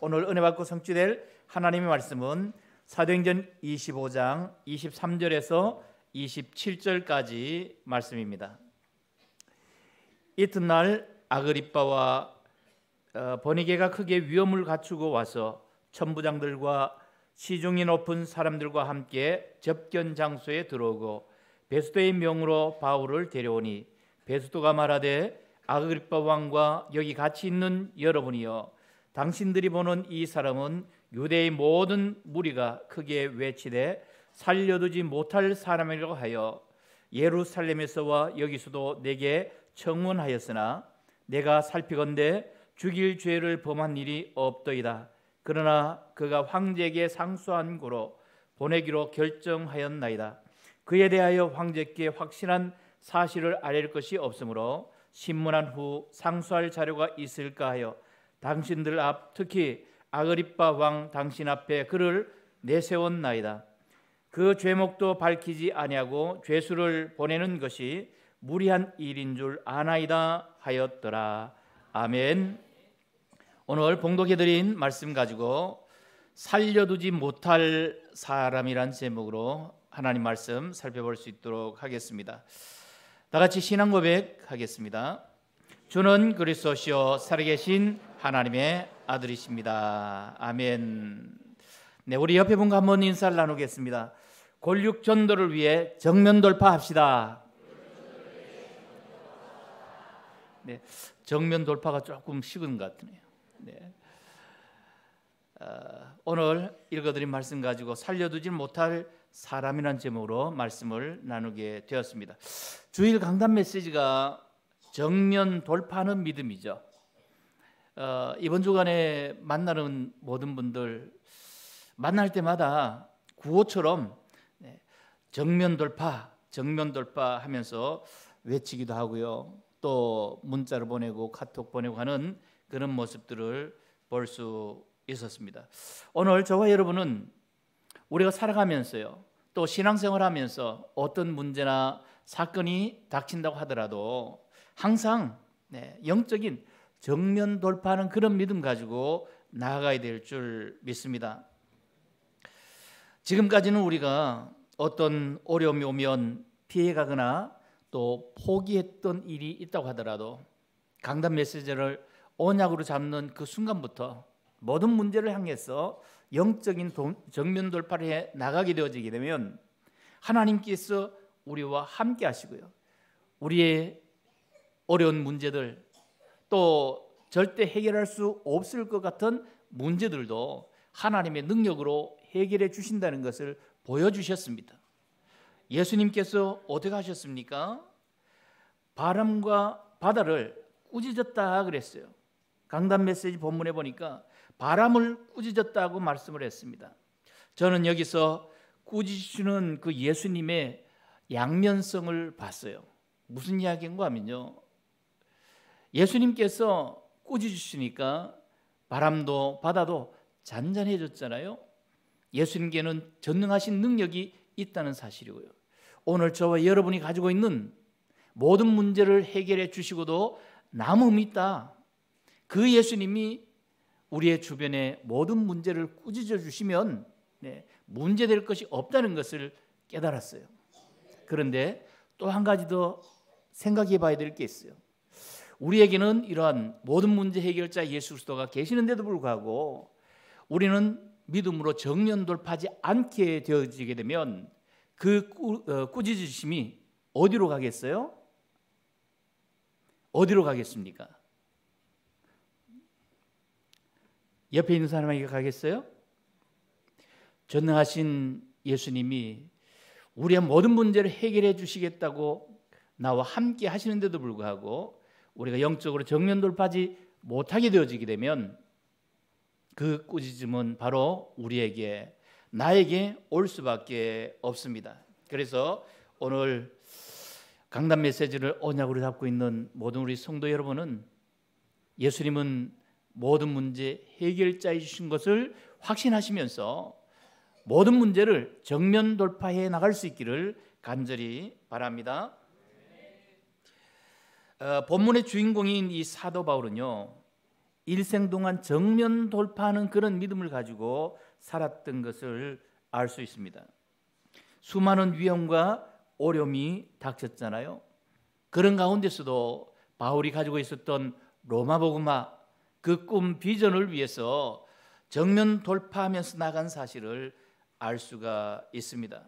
오늘 은혜 받고 성취될 하나님의 말씀은 사도행전 25장 23절에서 27절까지 말씀입니다. 이튿날 아그리빠와 버니게가 어, 크게 위험을 갖추고 와서 천부장들과 시중이 높은 사람들과 함께 접견 장소에 들어오고 베스도의 명으로 바울을 데려오니 베스도가 말하되 아그리빠 왕과 여기 같이 있는 여러분이여 당신들이 보는 이 사람은 유대의 모든 무리가 크게 외치되 살려두지 못할 사람이라고 하여 예루살렘에서와 여기서도 내게 청원하였으나 내가 살피건대 죽일 죄를 범한 일이 없더이다. 그러나 그가 황제에게 상수한 고로 보내기로 결정하였나이다. 그에 대하여 황제께 확실한 사실을 알릴 것이 없으므로 신문한 후 상수할 자료가 있을까 하여 당신들 앞 특히 아그리파 왕 당신 앞에 그를 내세웠나이다. 그 죄목도 밝히지 아니하고 죄수를 보내는 것이 무리한 일인 줄 아나이다 하였더라. 아멘. 오늘 봉독해 드린 말씀 가지고 살려두지 못할 사람이란 제목으로 하나님 말씀 살펴볼 수 있도록 하겠습니다. 다 같이 신앙 고백하겠습니다. 주는 그리스도시요 살아계신 하나님의 아들이십니다. 아멘. 네, 우리 옆에 분과 한번 인사를 나누겠습니다. 권육 전도를 위해 정면 돌파합시다. 네, 정면 돌파가 조금 식은 것 같네요. 네. 어, 오늘 읽어드린 말씀 가지고 살려두지 못할 사람이란 제목으로 말씀을 나누게 되었습니다. 주일 강단 메시지가 정면 돌파하는 믿음이죠. 어, 이번 주간에 만나는 모든 분들 만날 때마다 구호처럼 네, 정면 돌파, 정면 돌파 하면서 외치기도 하고요. 또 문자를 보내고 카톡 보내고 하는 그런 모습들을 볼 수 있었습니다. 오늘 저와 여러분은 우리가 살아가면서요. 또 신앙생활하면서 어떤 문제나 사건이 닥친다고 하더라도 항상 네, 영적인 정면 돌파하는 그런 믿음 가지고 나아가야 될 줄 믿습니다. 지금까지는 우리가 어떤 어려움이 오면 피해가거나 또 포기했던 일이 있다고 하더라도 강단 메시지를 언약으로 잡는 그 순간부터 모든 문제를 향해서 영적인 정면 돌파를 해 나가게 되어지게 되면 하나님께서 우리와 함께 하시고요. 우리의 어려운 문제들 또 절대 해결할 수 없을 것 같은 문제들도 하나님의 능력으로 해결해 주신다는 것을 보여주셨습니다. 예수님께서 어떻게 하셨습니까? 바람과 바다를 꾸짖었다 그랬어요. 강단 메시지 본문에 보니까 바람을 꾸짖었다고 말씀을 했습니다. 저는 여기서 꾸짖으시는 그 예수님의 양면성을 봤어요. 무슨 이야기인가 하면요. 예수님께서 꾸짖으시니까 바람도 바다도 잔잔해졌잖아요. 예수님께는 전능하신 능력이 있다는 사실이고요. 오늘 저와 여러분이 가지고 있는 모든 문제를 해결해 주시고도 남음 있다. 그 예수님이 우리의 주변의 모든 문제를 꾸짖어 주시면 네, 문제될 것이 없다는 것을 깨달았어요. 그런데 또 한 가지 더 생각해 봐야 될 게 있어요. 우리에게는 이러한 모든 문제 해결자 예수 그리스도가 계시는데도 불구하고 우리는 믿음으로 정년 돌파하지 않게 되어지게 되면 그 어, 꾸짖으심이 어디로 가겠어요? 어디로 가겠습니까? 옆에 있는 사람에게 가겠어요? 전능하신 예수님이 우리의 모든 문제를 해결해 주시겠다고 나와 함께 하시는데도 불구하고 우리가 영적으로 정면 돌파지 하 못하게 되어지게 되면 그 꾸짖음은 바로 우리에게 나에게 올 수밖에 없습니다. 그래서 오늘 강단 메시지를 언약으로 잡고 있는 모든 우리 성도 여러분은 예수님은 모든 문제 해결자이 신 것을 확신하시면서 모든 문제를 정면 돌파해 나갈 수 있기를 간절히 바랍니다. 어, 본문의 주인공인 이 사도 바울은요 일생 동안 정면 돌파하는 그런 믿음을 가지고 살았던 것을 알 수 있습니다. 수많은 위험과 어려움이 닥쳤잖아요. 그런 가운데서도 바울이 가지고 있었던 로마 복음화 그 꿈 비전을 위해서 정면 돌파하면서 나간 사실을 알 수가 있습니다.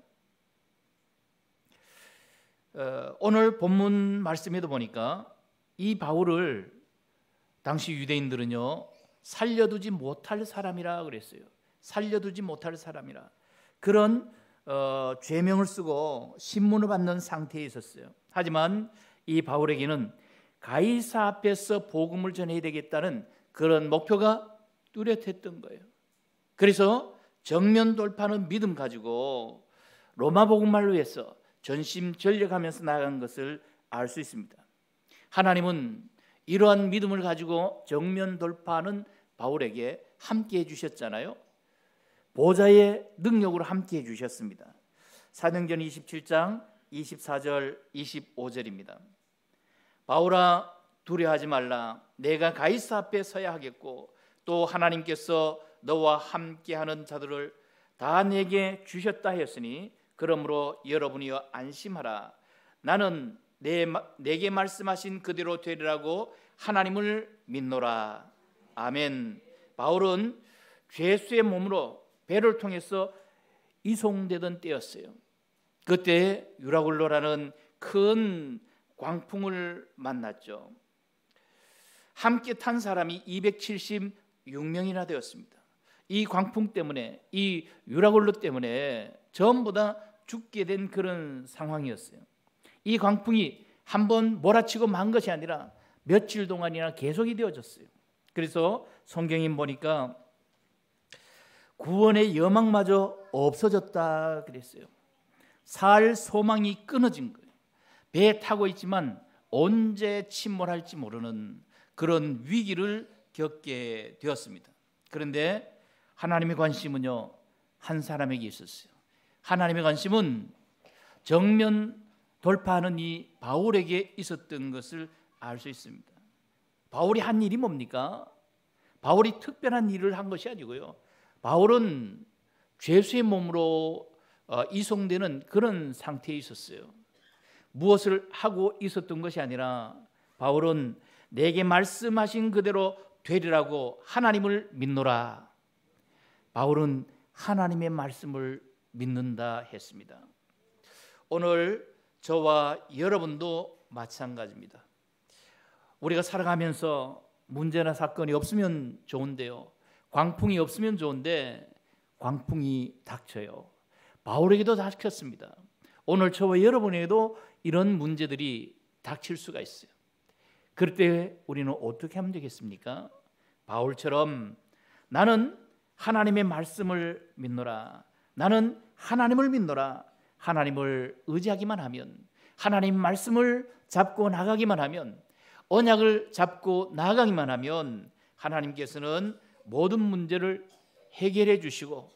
어, 오늘 본문 말씀에도 보니까 이 바울을 당시 유대인들은요 살려두지 못할 사람이라 그랬어요. 살려두지 못할 사람이라 그런 어, 죄명을 쓰고 신문을 받는 상태에 있었어요. 하지만 이 바울에게는 가이사 앞에서 복음을 전해야 되겠다는 그런 목표가 뚜렷했던 거예요. 그래서 정면 돌파는 믿음 가지고 로마 복음말로 해서 전심전력하면서 나아간 것을 알 수 있습니다. 하나님은 이러한 믿음을 가지고 정면 돌파하는 바울에게 함께 해주셨잖아요. 보좌의 능력으로 함께 해주셨습니다. 사도전 27장 24절 25절입니다. 바울아 두려하지 말라 내가 가이사 앞에 서야 하겠고 또 하나님께서 너와 함께하는 자들을 다 내게 주셨다 하였으니 그러므로 여러분이여 안심하라. 나는 내, 내게 말씀하신 그대로 되리라고 하나님을 믿노라. 아멘. 바울은 죄수의 몸으로 배를 통해서 이송되던 때였어요. 그때 유라굴로라는 큰 광풍을 만났죠. 함께 탄 사람이 276명이나 되었습니다. 이 광풍 때문에 이 유라굴로 때문에 전부 다 죽게 된 그런 상황이었어요. 이 광풍이 한 번 몰아치고 만 것이 아니라 며칠 동안이나 계속이 되어졌어요. 그래서 성경이 보니까 구원의 여망마저 없어졌다 그랬어요. 살 소망이 끊어진 거예요. 배 타고 있지만 언제 침몰할지 모르는 그런 위기를 겪게 되었습니다. 그런데 하나님의 관심은요, 한 사람에게 있었어요. 하나님의 관심은 정면 돌파하는 이 바울에게 있었던 것을 알 수 있습니다. 바울이 한 일이 뭡니까? 바울이 특별한 일을 한 것이 아니고요. 바울은 죄수의 몸으로 어, 이송되는 그런 상태에 있었어요. 무엇을 하고 있었던 것이 아니라 바울은 내게 말씀하신 그대로 되리라고 하나님을 믿노라. 바울은 하나님의 말씀을 믿는다 했습니다. 오늘 저와 여러분도 마찬가지입니다. 우리가 살아가면서 문제나 사건이 없으면 좋은데요. 광풍이 없으면 좋은데 광풍이 닥쳐요. 바울에게도 닥쳤습니다. 오늘 저와 여러분에게도 이런 문제들이 닥칠 수가 있어요. 그럴 때 우리는 어떻게 하면 되겠습니까? 바울처럼 나는 하나님의 말씀을 믿노라. 나는 하나님을 믿노라. 하나님을 의지하기만 하면 하나님 말씀을 잡고 나가기만 하면 언약을 잡고 나가기만 하면 하나님께서는 모든 문제를 해결해 주시고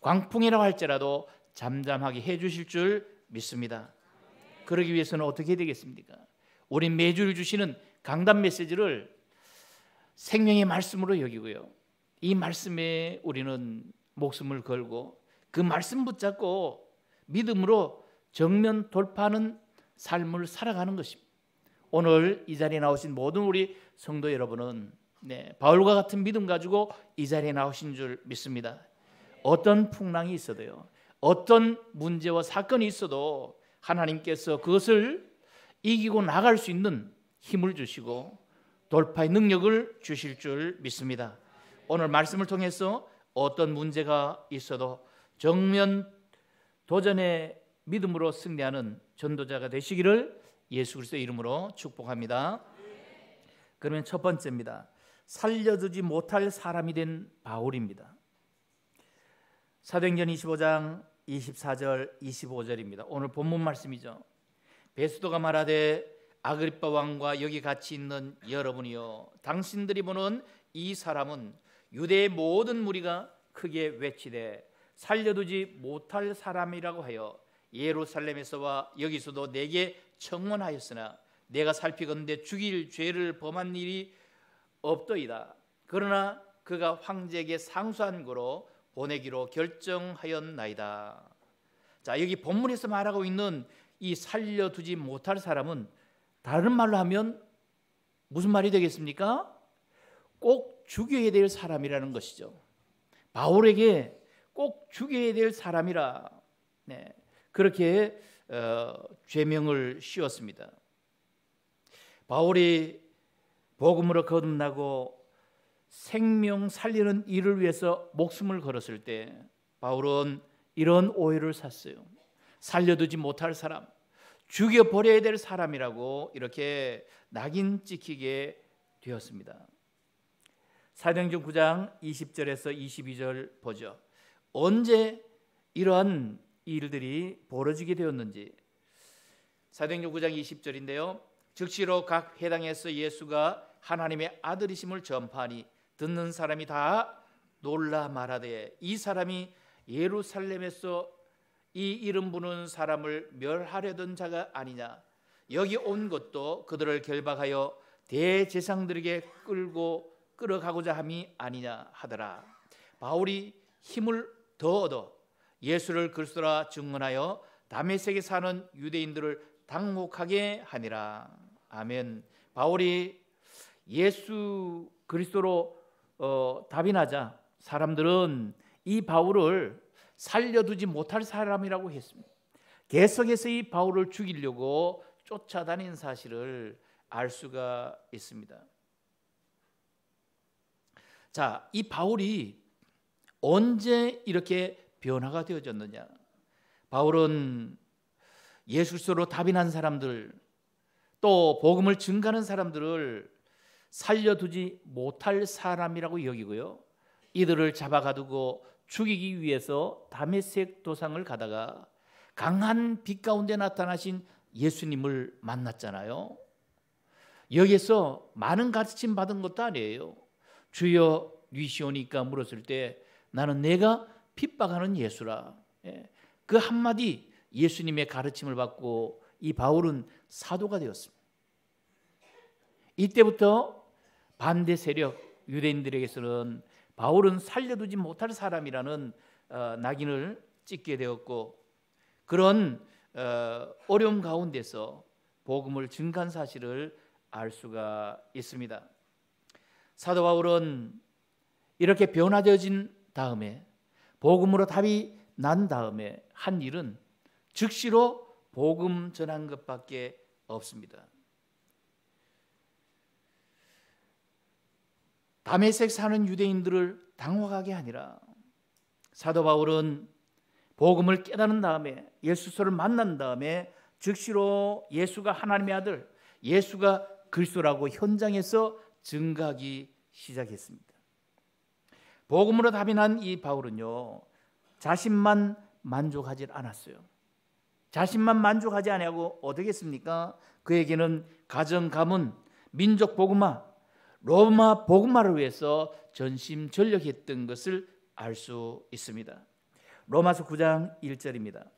광풍이라고 할지라도 잠잠하게 해 주실 줄 믿습니다. 그러기 위해서는 어떻게 되겠습니까? 우리 매주 주시는 강단 메시지를 생명의 말씀으로 여기고요. 이 말씀에 우리는 목숨을 걸고 그 말씀 붙잡고 믿음으로 정면 돌파하는 삶을 살아가는 것입니다. 오늘 이 자리에 나오신 모든 우리 성도 여러분은 네, 바울과 같은 믿음 가지고 이 자리에 나오신 줄 믿습니다. 어떤 풍랑이 있어도요. 어떤 문제와 사건이 있어도 하나님께서 그것을 이기고 나갈 수 있는 힘을 주시고 돌파의 능력을 주실 줄 믿습니다. 오늘 말씀을 통해서 어떤 문제가 있어도 정면 도전의 믿음으로 승리하는 전도자가 되시기를 예수 그리스도의 이름으로 축복합니다. 그러면 첫 번째입니다. 살려두지 못할 사람이 된 바울입니다. 사도행전 25장 24절 25절입니다. 오늘 본문 말씀이죠. 베스도가 말하되 아그리파 왕과 여기 같이 있는 여러분이여 당신들이 보는 이 사람은 유대의 모든 무리가 크게 외치되 살려두지 못할 사람이라고 하여 예루살렘에서와 여기서도 내게 청원하였으나 내가 살피건대 죽일 죄를 범한 일이 없더이다. 그러나 그가 황제에게 상수한 거로 보내기로 결정하였나이다. 자, 여기 본문에서 말하고 있는 이 살려두지 못할 사람은 다른 말로 하면 무슨 말이 되겠습니까? 꼭 죽여야 될 사람이라는 것이죠. 바울에게 꼭 죽여야 될 사람이라 네, 그렇게 어, 죄명을 씌웠습니다. 바울이 복음으로 거듭나고 생명 살리는 일을 위해서 목숨을 걸었을 때 바울은 이런 오해를 샀어요. 살려두지 못할 사람, 죽여버려야 될 사람이라고 이렇게 낙인 찍히게 되었습니다. 사도전 9장 20절에서 22절 보죠. 언제 이러한 일들이 벌어지게 되었는지 사도행전 9장 20절인데요. 즉시로 각 회당에서 예수가 하나님의 아들이심을 전파하니 듣는 사람이 다 놀라 말하되 이 사람이 예루살렘에서 이 이름 부는 사람을 멸하려던 자가 아니냐 여기 온 것도 그들을 결박하여 대제상들에게 끌고 끌어가고자 함이 아니냐 하더라 바울이 힘을 더 얻어 예수를 그리스도라 증언하여 다메섹에 사는 유대인들을 당혹하게 하니라. 아멘. 바울이 예수 그리스도로 어, 답이 나자 사람들은 이 바울을 살려두지 못할 사람이라고 했습니다. 개석에서 이 바울을 죽이려고 쫓아다닌 사실을 알 수가 있습니다. 자, 이 바울이 언제 이렇게 변화가 되어졌느냐? 바울은 예술서로 답이 난 사람들 또 복음을 증가하는 사람들을 살려두지 못할 사람이라고 여기고요. 이들을 잡아가두고 죽이기 위해서 다메섹 도상을 가다가 강한 빛 가운데 나타나신 예수님을 만났잖아요. 여기에서 많은 가르침 받은 것도 아니에요. 주여 위시오니까 물었을 때 나는 내가 핍박하는 예수라. 예. 그 한마디 예수님의 가르침을 받고 이 바울은 사도가 되었습니다. 이때부터 반대 세력 유대인들에게서는 바울은 살려두지 못할 사람이라는 어, 낙인을 찍게 되었고 그런 어, 어려움 가운데서 복음을 증간 사실을 알 수가 있습니다. 사도 바울은 이렇게 변화되어진 다음에 복음으로 답이 난 다음에 한 일은 즉시로 복음 전한 것밖에 없습니다. 다메섹 사는 유대인들을 당황하게 아니라 사도 바울은 복음을 깨달은 다음에 예수를 만난 다음에 즉시로 예수가 하나님의 아들 예수가 그리스도라고 현장에서 증가하기 시작했습니다. 복음으로 답이 난이 바울은요. 자신만 만족하지 않았어요. 자신만 만족하지 아니고 어떻겠습니까? 그에게는 가정 가문, 민족 복음화, 로마 복음화를 위해서 전심 전력했던 것을 알 수 있습니다. 로마서 9장 1절입니다.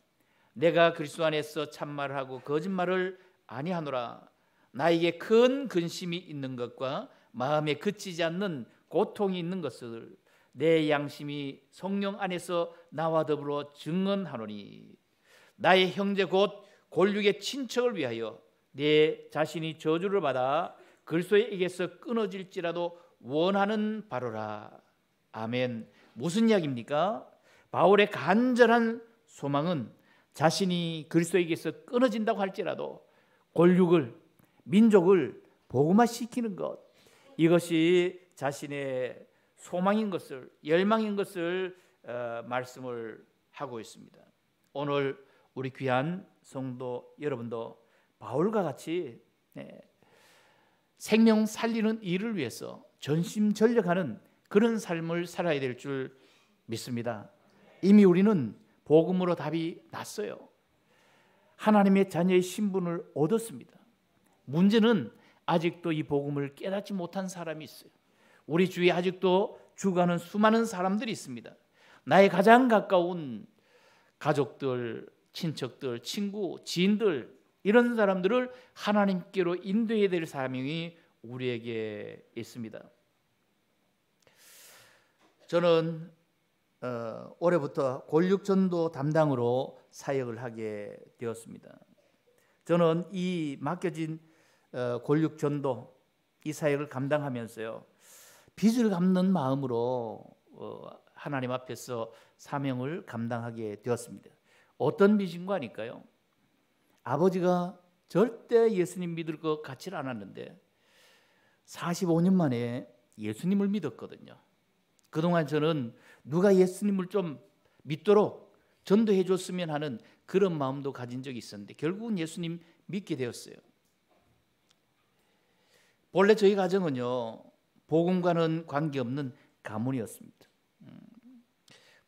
내가 그리스도 안에서 참말 하고 거짓말을 아니하노라. 나에게 큰 근심이 있는 것과 마음에 그치지 않는 고통이 있는 것을 내 양심이 성령 안에서 나와 더불어 증언하노니 나의 형제 곧 골육의 친척을 위하여 내 자신이 저주를 받아 글소에게서 끊어질지라도 원하는 바로라 아멘 무슨 이야기입니까? 바울의 간절한 소망은 자신이 그리스도에게서 끊어진다고 할지라도 권력을 민족을 복음화시키는 것 이것이 자신의 소망인 것을 열망인 것을 어, 말씀을 하고 있습니다. 오늘 우리 귀한 성도 여러분도 바울과 같이 네, 생명 살리는 일을 위해서 전심전력하는 그런 삶을 살아야 될 줄 믿습니다. 이미 우리는 복음으로 답이 났어요. 하나님의 자녀의 신분을 얻었습니다. 문제는 아직도 이 복음을 깨닫지 못한 사람이 있어요. 우리 주위에 아직도 죽어가는 수많은 사람들이 있습니다. 나의 가장 가까운 가족들, 친척들, 친구, 지인들 이런 사람들을 하나님께로 인도해야 될 사명이 우리에게 있습니다. 저는 어, 올해부터 골육전도 담당으로 사역을 하게 되었습니다. 저는 이 맡겨진 어, 골육전도 이 사역을 감당하면서요 빚을 갚는 마음으로 어, 하나님 앞에서 사명을 감당하게 되었습니다. 어떤 빚인가 하니까요. 아버지가 절대 예수님 믿을 것 같지를 않았는데 45년 만에 예수님을 믿었거든요. 그동안 저는 누가 예수님을 좀 믿도록 전도해 줬으면 하는 그런 마음도 가진 적이 있었는데 결국은 예수님 믿게 되었어요. 본래 저희 가정은요. 복음과는 관계없는 가문이었습니다. 음,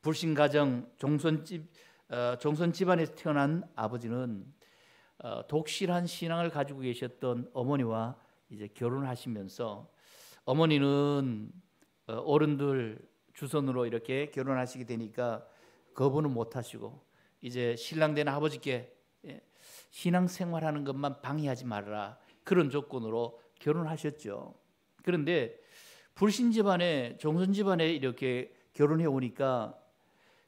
불신 가정 종손집 어, 종손 집안에서 태어난 아버지는 어, 독실한 신앙을 가지고 계셨던 어머니와 이제 결혼하시면서 어머니는 어, 어른들 주선으로 이렇게 결혼하시게 되니까 거부는 못 하시고 이제 신랑 된 아버지께 예, 신앙 생활하는 것만 방해하지 말라 그런 조건으로 결혼하셨죠. 그런데 불신 집안에 종선 집안에 이렇게 결혼해 오니까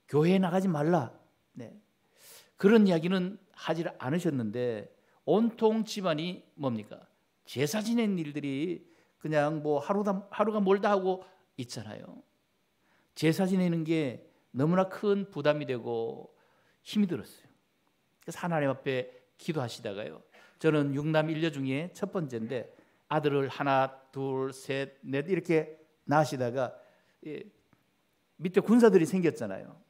교회에 나가지 말라. 네. 그런 이야기는 하지 않으셨는데 온통 집안이 뭡니까? 제사 지낸 일들이 그냥 뭐 하루다 하루가 멀다 하고 있잖아요. 제사 지내는 게 너무나 큰 부담이 되고 힘이 들었어요. 그래서 하나님 앞에 기도하시다가요. 저는 6남 1녀 중에 첫 번째인데 아들을 하나, 둘, 셋, 넷 이렇게 낳으시다가 예, 밑에 군사들이 생겼잖아요.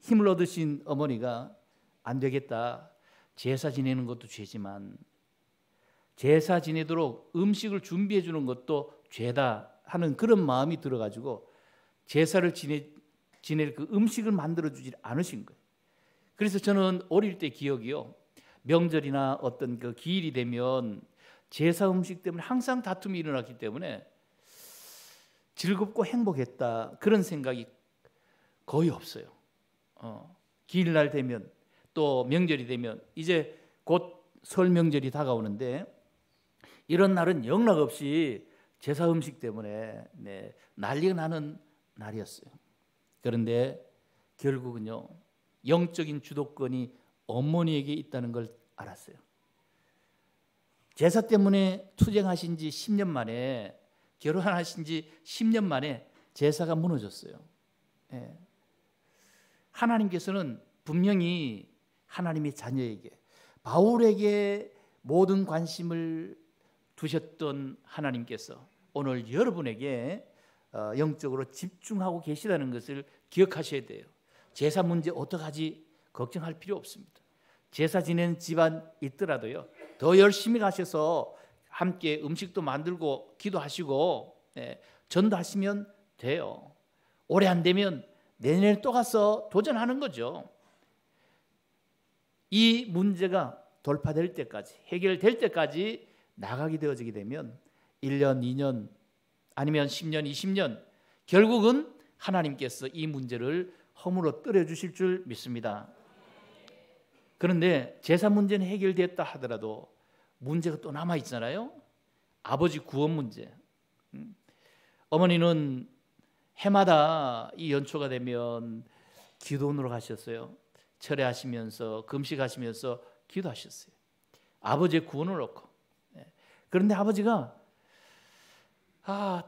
힘을 얻으신 어머니가 안 되겠다. 제사 지내는 것도 죄지만 제사 지내도록 음식을 준비해 주는 것도 죄다 하는 그런 마음이 들어가지고 제사를 지내, 지낼 그 음식을 만들어 주지 않으신 거예요. 그래서 저는 어릴 때 기억이요. 명절이나 어떤 그 기일이 되면 제사 음식 때문에 항상 다툼이 일어났기 때문에 즐겁고 행복했다 그런 생각이 거의 없어요. 어, 기일날 되면 또 명절이 되면 이제 곧 설 명절이 다가오는데 이런 날은 영락 없이 제사 음식 때문에 네, 난리가 나는 날이었어요. 그런데 결국은요 영적인 주도권이 어머니에게 있다는 걸 알았어요. 제사 때문에 투쟁하신 지 10년 만에 결혼하신 지 10년 만에 제사가 무너졌어요. 예. 하나님께서는 분명히 하나님의 자녀에게 바울에게 모든 관심을 두셨던 하나님께서 오늘 여러분에게 어, 영적으로 집중하고 계시다는 것을 기억하셔야 돼요. 제사 문제 어떡하지 걱정할 필요 없습니다. 제사 지내 집안 있더라도요. 더 열심히 가셔서 함께 음식도 만들고 기도하시고 예, 전도하시면 돼요. 올해 안 되면 내년에 또 가서 도전하는 거죠. 이 문제가 돌파될 때까지 해결될 때까지 나가게 되어지게 되면 1년, 2년 아니면 10년, 20년 결국은 하나님께서 이 문제를 허물어 뜨려 주실 줄 믿습니다. 그런데 재산 문제는 해결됐다 하더라도 문제가 또 남아 있잖아요. 아버지 구원 문제. 음. 어머니는 해마다 이 연초가 되면 기도원으로 가셨어요. 철회하시면서 금식하시면서 기도하셨어요. 아버지의 구원을 얻고. 예. 그런데 아버지가 아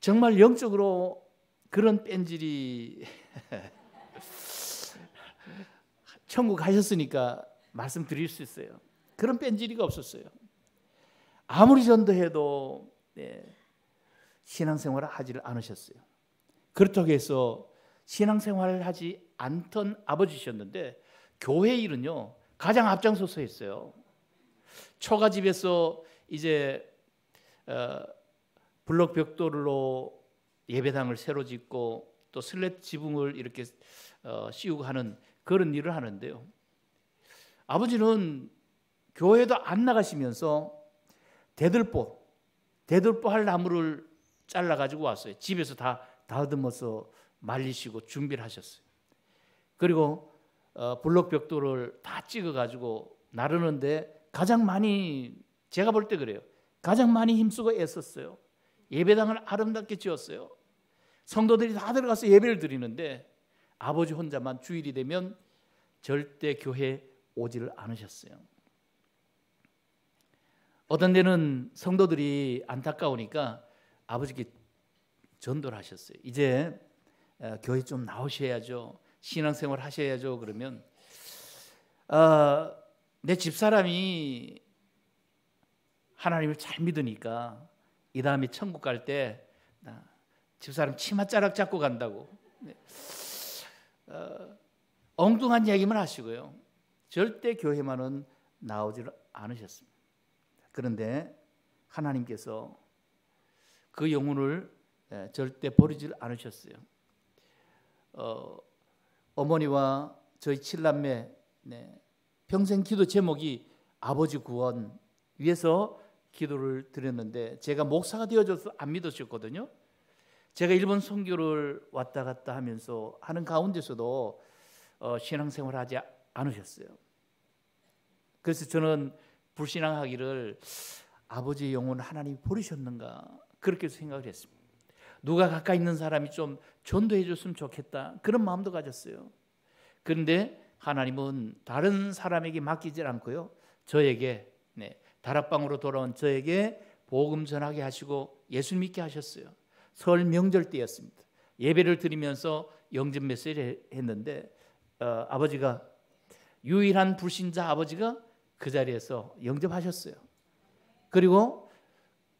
정말 영적으로 그런 뺀질이 천국 가셨으니까 말씀드릴 수 있어요. 그런 뺀질이가 없었어요. 아무리 전도해도 네, 신앙생활을 하지를 않으셨어요. 그렇다고 해서 신앙생활을 하지 않던 아버지셨는데 교회 일은요 가장 앞장서서 했어요. 처가집에서 이제 어, 블록 벽돌로 예배당을 새로 짓고 또 슬랩 지붕을 이렇게 어, 씌우고 하는 그런 일을 하는데요. 아버지는 교회도 안 나가시면서 대들보, 대들보 할 나무를 잘라 가지고 왔어요. 집에서 다 다듬어서 말리시고 준비를 하셨어요. 그리고 어, 블록 벽돌을 다 찍어 가지고 나르는데 가장 많이 제가 볼 때 그래요. 가장 많이 힘쓰고 애썼어요. 예배당을 아름답게 지었어요. 성도들이 다 들어가서 예배를 드리는데 아버지 혼자만 주일이 되면 절대 교회 오지를 않으셨어요. 어떤 데는 성도들이 안타까우니까 아버지께 전도를 하셨어요. 이제 어, 교회 좀 나오셔야죠. 신앙생활 하셔야죠. 그러면 어, 내 집사람이 하나님을 잘 믿으니까 이 다음에 천국 갈 때 집사람 치맛자락 잡고 간다고 네. 어, 엉뚱한 이야기만 하시고요. 절대 교회만은 나오지 않으셨습니다. 그런데 하나님께서 그 영혼을 예, 절대 버리지 않으셨어요. 어, 어머니와 저희 칠남매 네, 평생 기도 제목이 아버지 구원 위해서 기도를 드렸는데 제가 목사가 되어줘서 안 믿으셨거든요. 제가 일본 선교를 왔다 갔다 하면서 하는 가운데서도 어, 신앙생활 하지 않으셨어요. 그래서 저는 불신앙하기를 아버지의 영혼 하나님이 버리셨는가 그렇게 생각을 했습니다. 누가 가까이 있는 사람이 좀 전도해 줬으면 좋겠다 그런 마음도 가졌어요. 그런데 하나님은 다른 사람에게 맡기질 않고요. 저에게 네, 다락방으로 돌아온 저에게 복음 전하게 하시고 예수 믿게 하셨어요. 설 명절 때였습니다. 예배를 드리면서 영접 메시지를 했는데 어, 아버지가 유일한 불신자 아버지가 그 자리에서 영접하셨어요. 그리고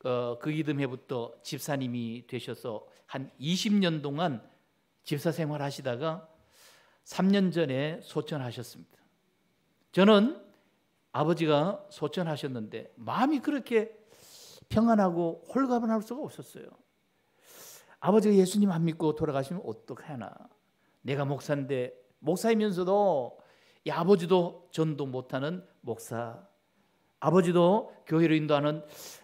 어, 그 이듬해부터 집사님이 되셔서 한 20년 동안 집사 생활 하시다가 3년 전에 소천하셨습니다. 저는 아버지가 소천하셨는데 마음이 그렇게 평안하고 홀가분할 수가 없었어요. 아버지가 예수님 안 믿고 돌아가시면 어떡하나. 내가 목사인데 목사이면서도 이 아버지도 전도 못하는 목사, 아버지도 교회로 인도하는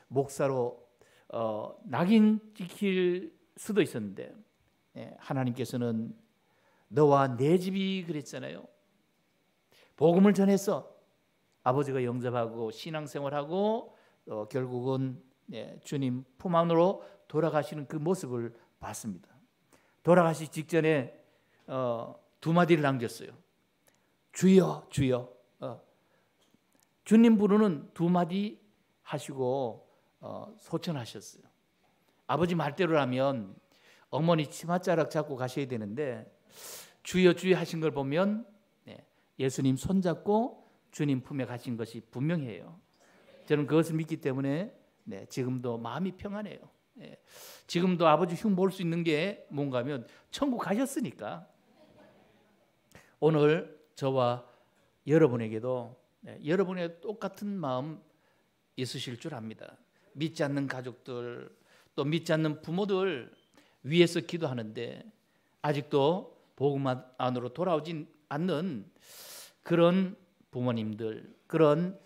목사로 어, 낙인 찍힐 수도 있었는데 예, 하나님께서는 너와 내 집이 그랬잖아요. 복음을 전해서 아버지가 영접하고 신앙생활하고 어, 결국은 예, 주님 품 안으로 돌아가시는 그 모습을 봤습니다. 돌아가시 기 직전에 어, 두 마디를 남겼어요. 주여, 주여. 어. 주님 부르는 두 마디 하시고 어, 소천하셨어요. 아버지 말대로라면 어머니 치맛자락 잡고 가셔야 되는데 주여 주여 하신 걸 보면 네, 예수님 손잡고 주님 품에 가신 것이 분명해요. 저는 그것을 믿기 때문에 네, 지금도 마음이 평안해요. 예. 지금도 아버지 흉 볼 수 있는 게 뭔가 하면 천국 가셨으니까 오늘 저와 여러분에게도 예, 여러분의 똑같은 마음 있으실 줄 압니다. 믿지 않는 가족들 또 믿지 않는 부모들 위해서 기도하는데 아직도 복음 안으로 돌아오진 않는 그런 부모님들 그런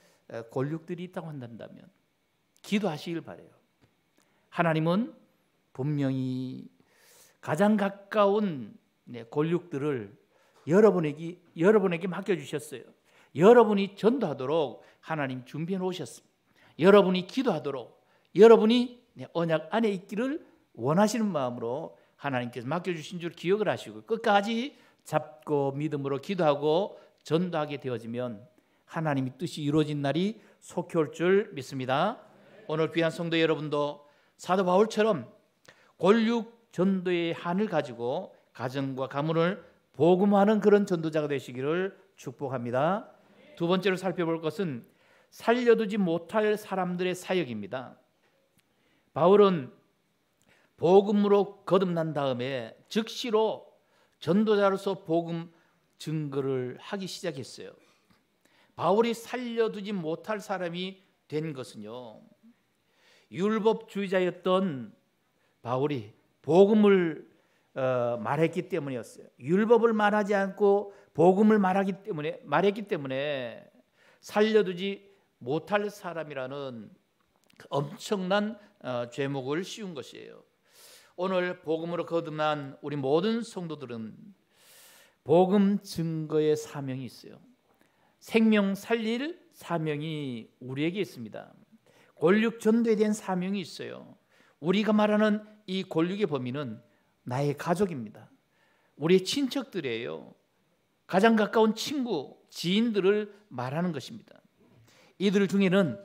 골육들이 있다고 한다면 기도하시길 바래요. 하나님은 분명히 가장 가까운 네, 권력들을 여러분에게 여러분에게 맡겨 주셨어요. 여러분이 전도하도록 하나님 준비해 놓으셨습니다. 여러분이 기도하도록 여러분이 네, 언약 안에 있기를 원하시는 마음으로 하나님께서 맡겨 주신 줄 기억을 하시고 끝까지 잡고 믿음으로 기도하고 전도하게 되어지면 하나님의 뜻이 이루어진 날이 속히 올줄 믿습니다. 오늘 귀한 성도 여러분도 사도 바울처럼 권력 전도의 한을 가지고 가정과 가문을 복음하는 그런 전도자가 되시기를 축복합니다. 두 번째로 살펴볼 것은 살려두지 못할 사람들의 사역입니다. 바울은 복음으로 거듭난 다음에 즉시로 전도자로서 복음 증거를 하기 시작했어요. 바울이 살려두지 못할 사람이 된 것은요. 율법주의자였던 바울이 복음을 어, 말했기 때문이었어요. 율법을 말하지 않고 복음을 말하기 때문에 말했기 때문에 살려두지 못할 사람이라는 그 엄청난 어, 죄목을 씌운 것이에요. 오늘 복음으로 거듭난 우리 모든 성도들은 복음 증거의 사명이 있어요. 생명 살릴 사명이 우리에게 있습니다. 권력 전도에 대한 사명이 있어요. 우리가 말하는 이 권력의 범위는 나의 가족입니다. 우리의 친척들이에요. 가장 가까운 친구, 지인들을 말하는 것입니다. 이들 중에는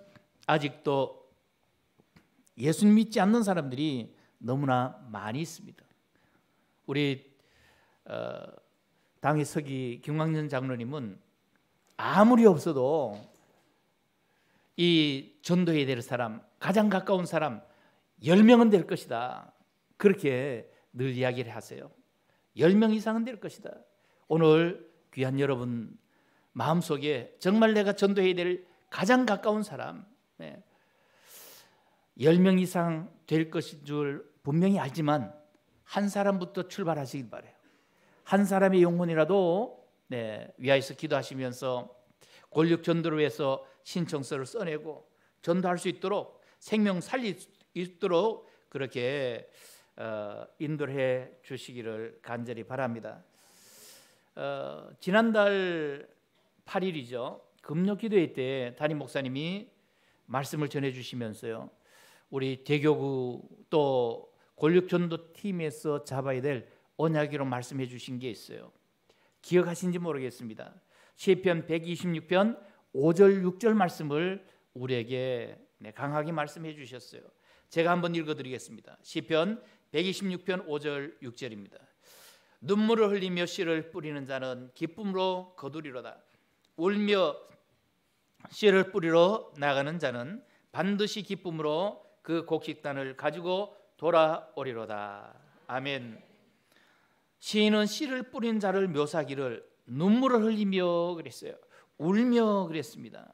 아직도 예수 믿지 않는 사람들이 너무나 많이 있습니다. 우리 어, 당의 서기 경광년 장로님은 아무리 없어도 이 전도해야 될 사람, 가장 가까운 사람 10명은 될 것이다. 그렇게 늘 이야기를 하세요. 10명 이상은 될 것이다. 오늘 귀한 여러분 마음속에 정말 내가 전도해야 될 가장 가까운 사람 10명 이상 될 것인 줄 분명히 알지만 한 사람부터 출발하시길 바래요. 한 사람의 영혼이라도 네, 위하여서 기도하시면서 권력 전도를 위해서 신청서를 써내고 전도할 수 있도록 생명 살릴 수 있도록 그렇게 어, 인도해 주시기를 간절히 바랍니다. 어, 지난달 8일이죠. 금요 기도회 때 담임 목사님이 말씀을 전해 주시면서요. 우리 대교구 또 권력 전도 팀에서 잡아야 될 언약이로 말씀해 주신 게 있어요. 기억하신지 모르겠습니다. 시편 126편 5절 6절 말씀을 우리에게 네, 강하게 말씀해 주셨어요. 제가 한번 읽어 드리겠습니다. 시편 126편 5절 6절입니다. 눈물을 흘리며 씨를 뿌리는 자는 기쁨으로 거두리로다. 울며 씨를 뿌리러 나가는 자는 반드시 기쁨으로 그 곡식단을 가지고 돌아오리로다. 아멘. 시인은 씨를 뿌린 자를 묘사하기를 눈물을 흘리며 그랬어요. 울며 그랬습니다.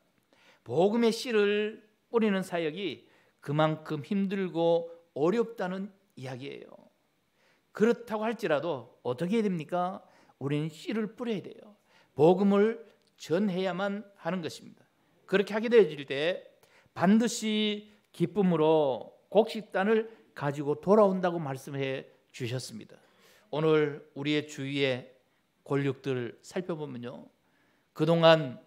복음의 씨를 뿌리는 사역이 그만큼 힘들고 어렵다는 이야기예요. 그렇다고 할지라도 어떻게 해야 됩니까? 우리는 씨를 뿌려야 돼요. 복음을 전해야만 하는 것입니다. 그렇게 하게 되어질 때 반드시 기쁨으로 곡식단을 가지고 돌아온다고 말씀해 주셨습니다. 오늘 우리의 주위에 권력들을 살펴보면요. 그동안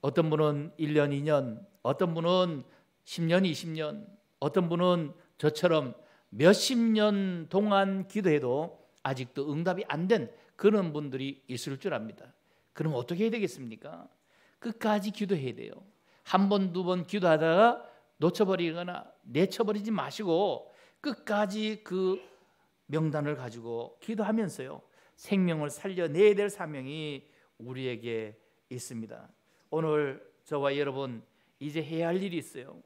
어떤 분은 1년, 2년, 어떤 분은 10년, 20년, 어떤 분은 저처럼 몇십 년 동안 기도해도 아직도 응답이 안 된 그런 분들이 있을 줄 압니다. 그럼 어떻게 해야 되겠습니까? 끝까지 기도해야 돼요. 한 번, 두 번 기도하다가 놓쳐버리거나 내쳐버리지 마시고 끝까지 그 명단을 가지고 기도하면서요. 생명을 살려내야 될 사명이 우리에게 있습니다. 오늘 저와 여러분 이제 해야 할 일이 있어요.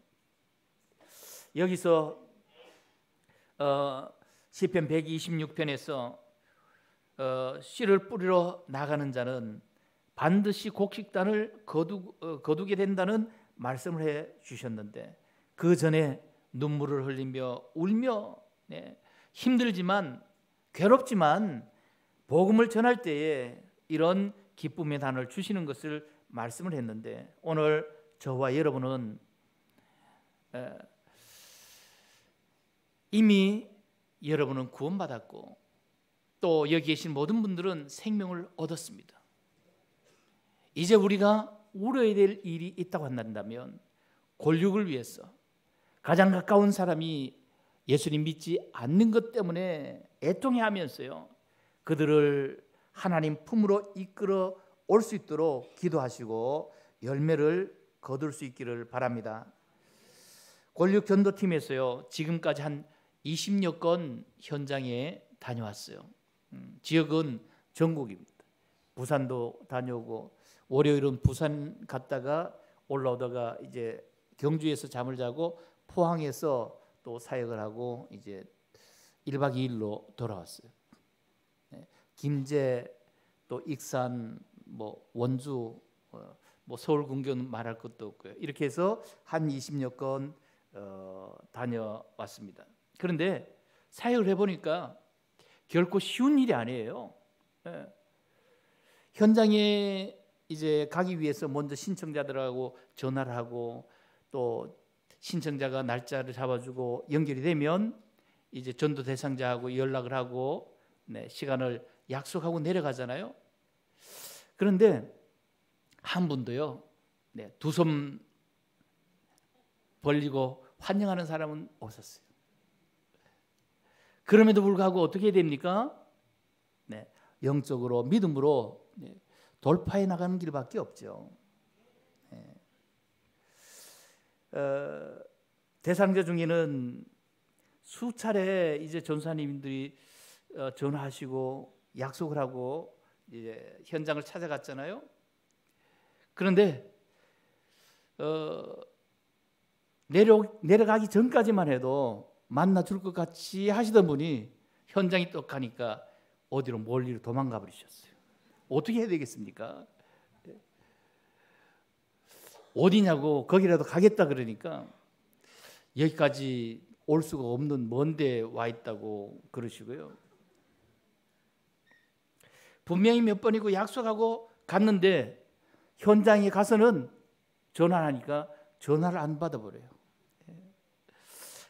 여기서 어, 시편 126편에서 어, 씨를 뿌리러 나가는 자는 반드시 곡식단을 거두, 어, 거두게 된다는 말씀을 해 주셨는데 그 전에 눈물을 흘리며 울며 네, 힘들지만 괴롭지만 복음을 전할 때에 이런 기쁨의 단을 주시는 것을 말씀을 했는데 오늘 저와 여러분은 이미 여러분은 구원받았고 또 여기 계신 모든 분들은 생명을 얻었습니다. 이제 우리가 우려해야 될 일이 있다고 한다면 권력을 위해서 가장 가까운 사람이 예수님 믿지 않는 것 때문에 애통해 하면서요. 그들을 하나님 품으로 이끌어 올 수 있도록 기도하시고 열매를 거둘 수 있기를 바랍니다. 권력 전도팀에서요. 지금까지 한 20여 건 현장에 다녀왔어요. 음, 지역은 전국입니다. 부산도 다녀오고 월요일은 부산 갔다가 올라오다가 이제 경주에서 잠을 자고 포항에서 또 사역을 하고 이제 1박 2일로 돌아왔어요. 김제 또 익산 뭐 원주 어, 뭐 서울 군교 말할 것도 없고요. 이렇게 해서 한 20여 건 어, 다녀왔습니다. 그런데 사역을 해보니까 결코 쉬운 일이 아니에요. 예. 현장에 이제 가기 위해서 먼저 신청자들하고 전화를 하고 또 신청자가 날짜를 잡아주고 연결이 되면 이제 전도 대상자하고 연락을 하고 네, 시간을 약속하고 내려가잖아요. 그런데 한 분도요. 네, 두손 벌리고 환영하는 사람은 없었어요. 그럼에도 불구하고 어떻게 해야 됩니까? 네, 영적으로 믿음으로 네, 돌파해 나가는 길밖에 없죠. 네. 어, 대상자 중에는 수차례 이제 전사님들이 어, 전화하시고 약속을 하고 이제 현장을 찾아갔잖아요. 그런데 어, 내려 내려가기 전까지만 해도 만나 줄 것 같이 하시던 분이 현장이 떡 가니까 어디로 멀리로 도망가 버리셨어요. 어떻게 해야 되겠습니까? 어디냐고 거기라도 가겠다 그러니까 여기까지 올 수가 없는 먼데 와 있다고 그러시고요. 분명히 몇 번이고 약속하고 갔는데 현장에 가서는 전화하니까 전화를 안 받아버려요. 예.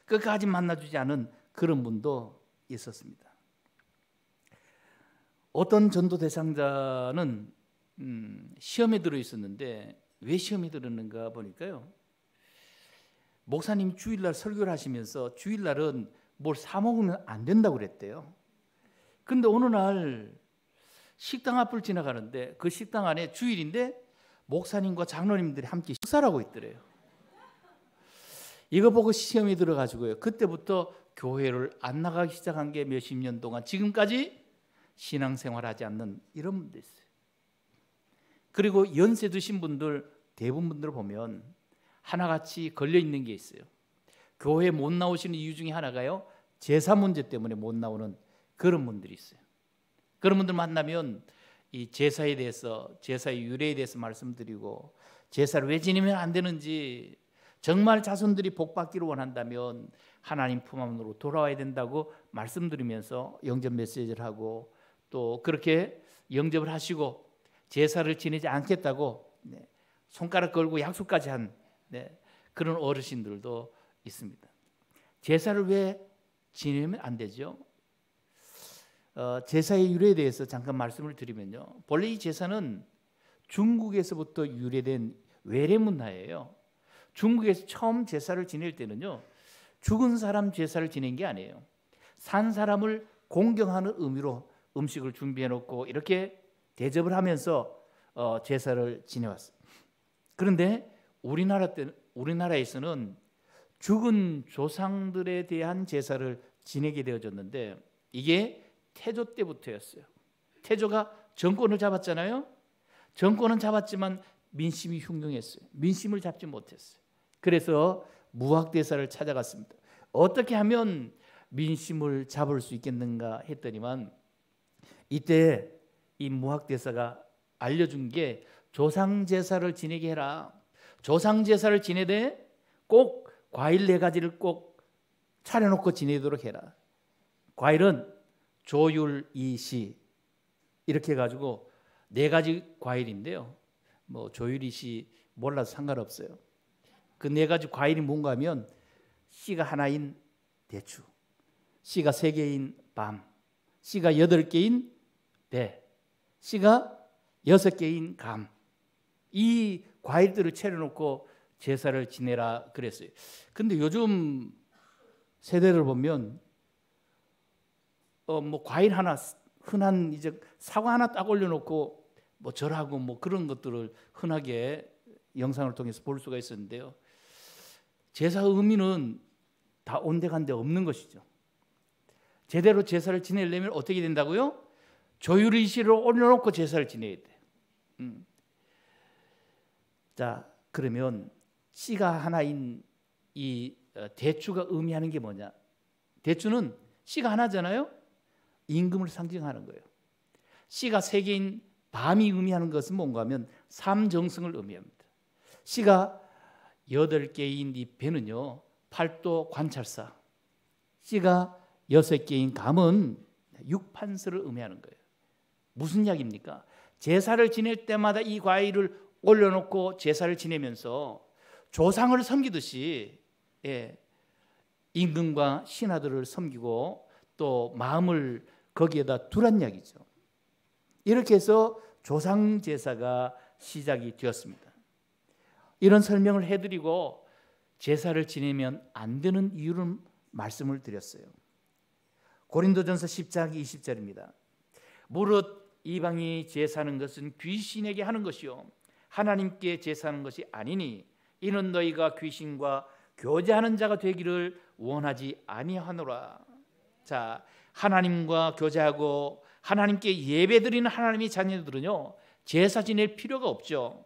끝까지 만나주지 않은 그런 분도 있었습니다. 어떤 전도 대상자는 음, 시험에 들어 있었는데 왜 시험에 들었는가 보니까요. 목사님 주일날 설교를 하시면서 주일날은 뭘 사 먹으면 안 된다고 그랬대요. 근데 어느 날 식당 앞을 지나가는데 그 식당 안에 주일인데 목사님과 장로님들이 함께 식사를 하고 있더래요. 이거 보고 시험이 들어가지고요. 그때부터 교회를 안 나가기 시작한 게 몇십 년 동안 지금까지 신앙생활하지 않는 이런 분들 있어요. 그리고 연세 드신 분들 대부분 분들 보면 하나같이 걸려 있는 게 있어요. 교회 못 나오시는 이유 중에 하나가요. 제사 문제 때문에 못 나오는 그런 분들이 있어요. 그런 분들 만나면 이 제사에 대해서 제사의 유래에 대해서 말씀드리고 제사를 왜 지내면 안 되는지 정말 자손들이 복 받기를 원한다면 하나님 품 안으로 돌아와야 된다고 말씀드리면서 영접 메시지를 하고 또 그렇게 영접을 하시고 제사를 지내지 않겠다고 네, 손가락 걸고 약속까지 한 네, 그런 어르신들도 있습니다. 제사를 왜 지내면 안 되죠? 어, 제사의 유래에 대해서 잠깐 말씀을 드리면요. 본래 이 제사는 중국에서부터 유래된 외래 문화예요. 중국에서 처음 제사를 지낼 때는요. 죽은 사람 제사를 지낸 게 아니에요. 산 사람을 공경하는 의미로 음식을 준비해 놓고 이렇게 대접을 하면서 어, 제사를 지내왔어요. 그런데 우리나라 때 우리나라에서는 죽은 조상들에 대한 제사를 지내게 되어졌는데 이게 태조 때부터였어요. 태조가 정권을 잡았잖아요. 정권은 잡았지만 민심이 흉흉했어요. 민심을 잡지 못했어요. 그래서 무학대사를 찾아갔습니다. 어떻게 하면 민심을 잡을 수 있겠는가 했더니만 이때 이 무학대사가 알려준 게 조상제사를 지내게 해라. 조상제사를 지내되 꼭 과일 네 가지를 꼭 차려놓고 지내도록 해라. 과일은 조율 이시 이렇게 해가지고 네 가지 과일인데요. 뭐 조율 이시 몰라도 상관없어요. 그 네 가지 과일이 뭔가 하면 씨가 하나인 대추, 씨가 세 개인 밤, 씨가 여덟 개인 배, 씨가 여섯 개인 감. 이 과일들을 채려놓고 제사를 지내라 그랬어요. 근데 요즘 세대를 보면 어뭐 과일 하나 흔한 이제 사과 하나 딱 올려놓고 뭐 절하고 뭐 그런 것들을 흔하게 영상을 통해서 볼 수가 있었는데요. 제사 의미는 다 온데간데 없는 것이죠. 제대로 제사를 지내려면 어떻게 된다고요? 조율의식로 올려놓고 제사를 지내야 돼. 음. 자 그러면 씨가 하나인 이 어, 대추가 의미하는 게 뭐냐? 대추는 씨가 하나잖아요. 임금을 상징하는 거예요. 씨가 세 개인 밤이 의미하는 것은 뭔가 하면 삼정성을 의미합니다. 씨가 여덟 개인 이 배는요. 팔도 관찰사. 씨가 여섯 개인 감은 육판서를 의미하는 거예요. 무슨 약입니까? 제사를 지낼 때마다 이 과일을 올려놓고 제사를 지내면서 조상을 섬기듯이 예, 임금과 신하들을 섬기고 또 마음을 거기에다 두란 이죠 이렇게 해서 조상 제사가 시작이 되었습니다. 이런 설명을 해드리고 제사를 지내면 안 되는 이유를 말씀을 드렸어요. 고린도전서 10장 20절입니다. 무릇 이방이 제사는 것은 귀신에게 하는 것이요 하나님께 제사하는 것이 아니니 이는 너희가 귀신과 교제하는 자가 되기를 원하지 아니하노라. 자, 하나님과 교제하고 하나님께 예배드리는 하나님의 자녀들은요 제사 지낼 필요가 없죠.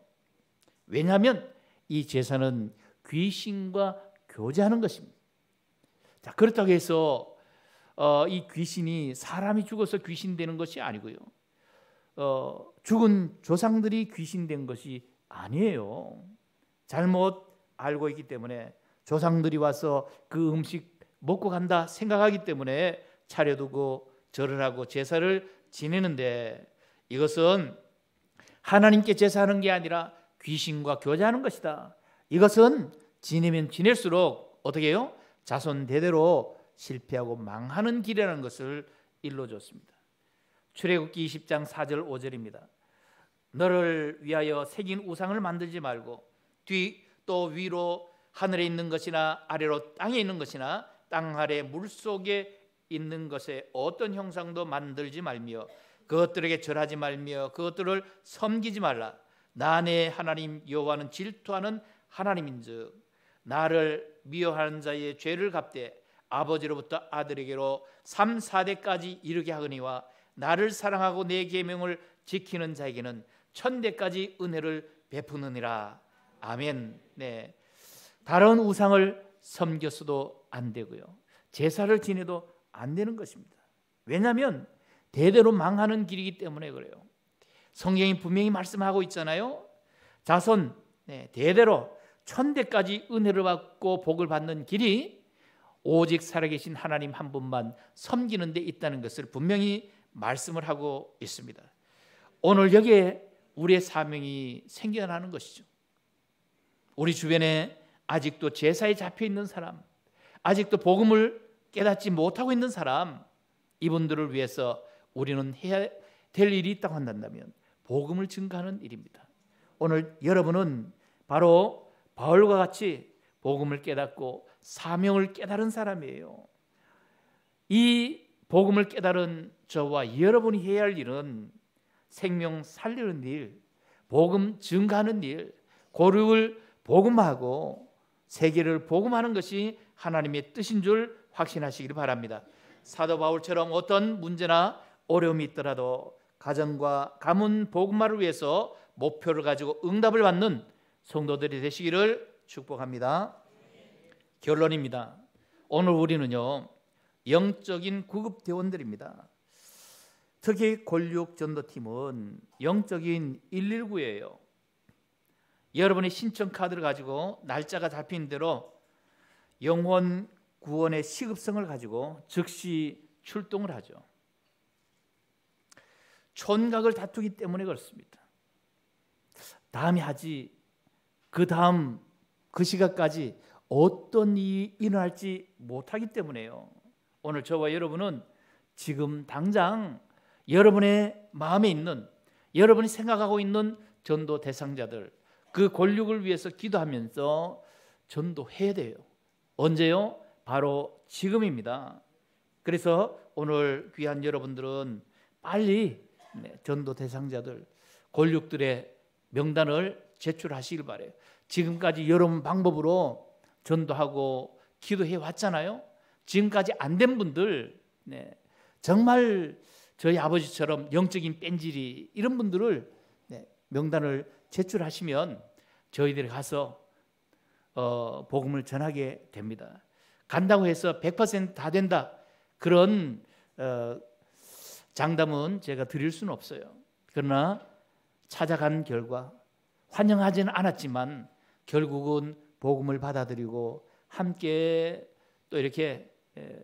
왜냐하면 이 제사는 귀신과 교제하는 것입니다. 자 그렇다고 해서 어, 이 귀신이 사람이 죽어서 귀신 되는 것이 아니고요. 어, 죽은 조상들이 귀신 된 것이 아니에요. 잘못 알고 있기 때문에 조상들이 와서 그 음식 먹고 간다 생각하기 때문에 차려두고 절을 하고 제사를 지내는데 이것은 하나님께 제사하는 게 아니라 귀신과 교제하는 것이다. 이것은 지내면 지낼수록 어떻게 해요? 자손 대대로 실패하고 망하는 길이라는 것을 일러줬습니다. 출애굽기 20장 4절 5절입니다. 너를 위하여 새긴 우상을 만들지 말고 뒤 또 위로 하늘에 있는 것이나 아래로 땅에 있는 것이나 땅 아래 물 속에 있는 것에 어떤 형상도 만들지 말며 그것들에게 절하지 말며 그것들을 섬기지 말라. 나네 하나님 여호와는 질투하는 하나님인즉 나를 미워하는 자의 죄를 갚되 아버지로부터 아들에게로 3, 4대까지 이르게 하거니와 나를 사랑하고 내 계명을 지키는 자에게는 천대까지 은혜를 베푸느니라. 아멘. 네. 다른 우상을 섬겼어도 안 되고요. 제사를 지내도 안 되는 것입니다. 왜냐하면 대대로 망하는 길이기 때문에 그래요. 성경이 분명히 말씀하고 있잖아요. 자손 네, 대대로 천대까지 은혜를 받고 복을 받는 길이 오직 살아계신 하나님 한 분만 섬기는 데 있다는 것을 분명히 말씀을 하고 있습니다. 오늘 여기에 우리의 사명이 생겨나는 것이죠. 우리 주변에 아직도 제사에 잡혀 있는 사람, 아직도 복음을 깨닫지 못하고 있는 사람 이분들을 위해서 우리는 해야 될 일이 있다고 한다면 복음을 증가하는 일입니다. 오늘 여러분은 바로 바울과 같이 복음을 깨닫고 사명을 깨달은 사람이에요. 이 복음을 깨달은 저와 여러분이 해야 할 일은 생명 살리는 일, 복음 증가하는 일, 고륙을 복음하고 세계를 복음하는 것이 하나님의 뜻인 줄 확신하시길 바랍니다. 사도 바울처럼 어떤 문제나 어려움이 있더라도 가정과 가문 복음화를 위해서 목표를 가지고 응답을 받는 성도들이 되시기를 축복합니다. 결론입니다. 오늘 우리는요 영적인 구급 대원들입니다. 특히 권력 전도팀은 영적인 119예요. 여러분의 신청 카드를 가지고 날짜가 잡힌 대로 영혼 구원의 시급성을 가지고 즉시 출동을 하죠. 촌각을 다투기 때문에 그렇습니다. 다음에 하지 그 다음 그 시각까지 어떤 일이 일어날지 못하기 때문에요. 오늘 저와 여러분은 지금 당장 여러분의 마음에 있는 여러분이 생각하고 있는 전도 대상자들 그 권력을 위해서 기도하면서 전도해야 돼요. 언제요? 바로 지금입니다. 그래서 오늘 귀한 여러분들은 빨리 네, 전도 대상자들 권력들의 명단을 제출하시길 바래요. 지금까지 여러 방법으로 전도하고 기도해 왔잖아요. 지금까지 안 된 분들 네, 정말 저희 아버지처럼 영적인 뺀질이 이런 분들을 네, 명단을 제출하시면 저희들이 가서 어, 복음을 전하게 됩니다. 간다고 해서 100%다 된다 그런 어, 장담은 제가 드릴 수는 없어요. 그러나 찾아간 결과 환영하지는 않았지만 결국은 복음을 받아들이고 함께 또 이렇게 에, 예,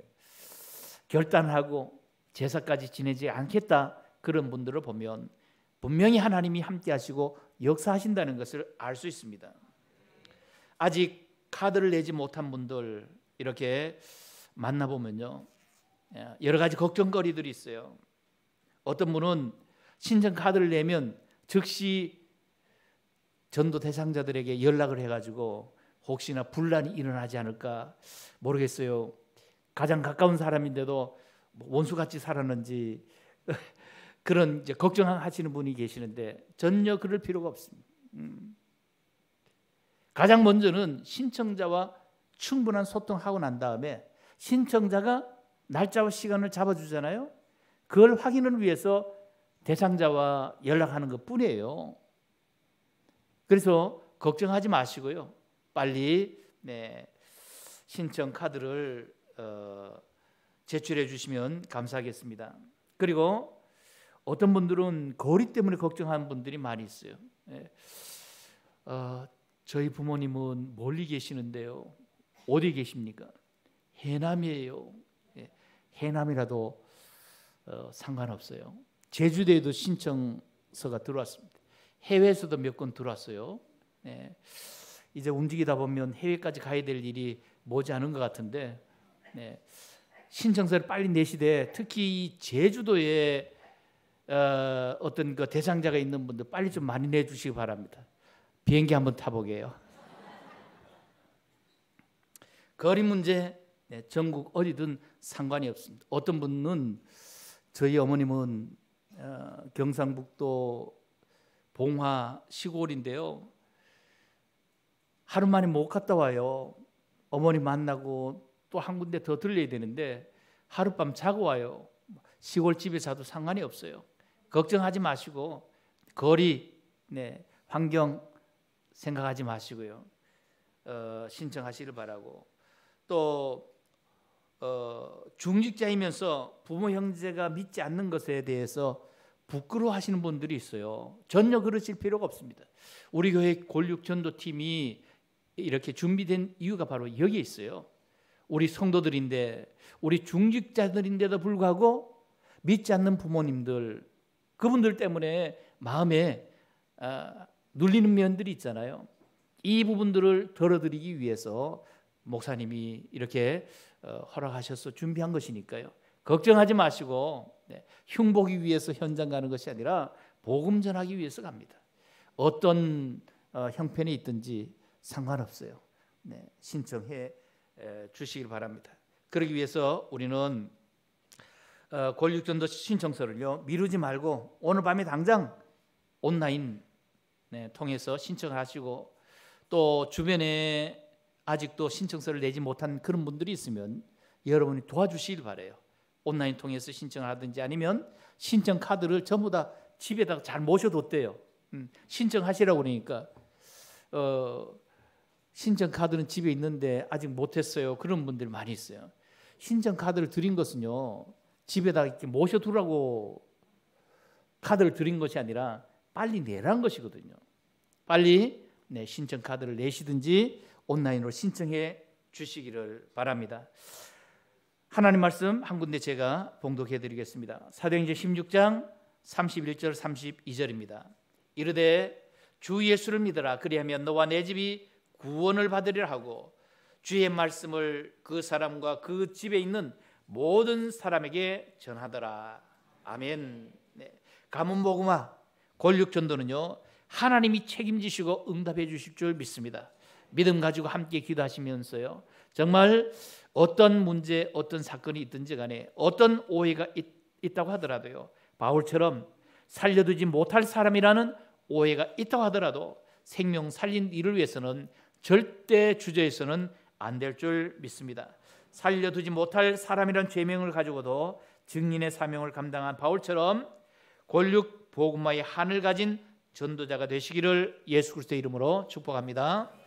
결단하고 제사까지 지내지 않겠다 그런 분들을 보면 분명히 하나님이 함께하시고 역사하신다는 것을 알 수 있습니다. 아직 카드를 내지 못한 분들 이렇게 만나보면요. 예, 여러 가지 걱정거리들이 있어요. 어떤 분은 신청 카드를 내면 즉시 전도 대상자들에게 연락을 해가지고 혹시나 분란이 일어나지 않을까 모르겠어요. 가장 가까운 사람인데도 뭐 원수같이 살았는지 그런 걱정하시는 분이 계시는데 전혀 그럴 필요가 없습니다. 음. 가장 먼저는 신청자와 충분한 소통하고 난 다음에 신청자가 날짜와 시간을 잡아주잖아요. 그걸 확인을 위해서 대상자와 연락하는 것 뿐이에요. 그래서 걱정하지 마시고요. 빨리 네, 신청 카드를 어, 제출해 주시면 감사하겠습니다. 그리고 어떤 분들은 거리 때문에 걱정하는 분들이 많이 있어요. 예. 어, 저희 부모님은 멀리 계시는데요. 어디 계십니까? 해남이에요. 예, 해남이라도 어, 상관없어요. 제주도에도 신청서가 들어왔습니다. 해외에서도 몇 건 들어왔어요. 네. 이제 움직이다 보면 해외까지 가야 될 일이 모자않것 같은데 네. 신청서를 빨리 내시되 특히 제주도에 어, 떤그 대상자가 있는 분들 빨리 좀 많이 내주시기 바랍니다. 비행기 한번 타보게요. 거리 문제 네, 전국 어디든 상관이 없습니다. 어떤 분은 저희 어머님은 어, 경상북도 봉화 시골인데요. 하루 만에 못 갔다 와요. 어머니 만나고 또 한 군데 더 들려야 되는데 하룻밤 자고 와요. 시골 집에 자도 상관이 없어요. 걱정하지 마시고 거리, 네, 환경 생각하지 마시고요. 어, 신청하시길 바라고 또 어, 중직자이면서 부모 형제가 믿지 않는 것에 대해서 부끄러워하시는 분들이 있어요. 전혀 그러실 필요가 없습니다. 우리 교회 골육 전도팀이 이렇게 준비된 이유가 바로 여기에 있어요. 우리 성도들인데 우리 중직자들인데도 불구하고 믿지 않는 부모님들 그분들 때문에 마음에 아, 눌리는 면들이 있잖아요. 이 부분들을 덜어드리기 위해서 목사님이 이렇게 어, 허락하셔서 준비한 것이니까요. 걱정하지 마시고 네, 흉보기 위해서 현장 가는 것이 아니라 복음 전하기 위해서 갑니다. 어떤 어, 형편이 있든지 상관없어요. 네, 신청해 주시길 바랍니다. 그러기 위해서 우리는 어, 권육전도 신청서를요 미루지 말고 오늘 밤에 당장 온라인 네, 통해서 신청하시고 또 주변에 아직도 신청서를 내지 못한 그런 분들이 있으면 여러분이 도와주시길 바래요. 온라인 통해서 신청을 하든지 아니면 신청 카드를 전부 다 집에다가 잘 모셔뒀대요. 음, 신청하시라고 그러니까 어, 신청 카드는 집에 있는데 아직 못했어요. 그런 분들 많이 있어요. 신청 카드를 드린 것은요 집에다 이렇게 모셔두라고 카드를 드린 것이 아니라 빨리 내란 것이거든요. 빨리 네, 신청 카드를 내시든지 온라인으로 신청해 주시기를 바랍니다. 하나님 말씀 한 군데 제가 봉독해 드리겠습니다. 사도행전 16장 31절 32절입니다. 이르되 주 예수를 믿어라 그리하면 너와 내 집이 구원을 받으리라 하고 주의 말씀을 그 사람과 그 집에 있는 모든 사람에게 전하더라. 아멘. 네. 가문 복음화 권력 전도는요. 하나님이 책임지시고 응답해 주실 줄 믿습니다. 믿음 가지고 함께 기도하시면서요. 정말 어떤 문제, 어떤 사건이 있든지 간에 어떤 오해가 있, 다고 하더라도요. 바울처럼 살려두지 못할 사람이라는 오해가 있다고 하더라도 생명 살린 일을 위해서는 절대 주저해서는 안 될 줄 믿습니다. 살려두지 못할 사람이란 죄명을 가지고도 증인의 사명을 감당한 바울처럼 권력 복음화의 한을 가진 전도자가 되시기를 예수 그리스도의 이름으로 축복합니다.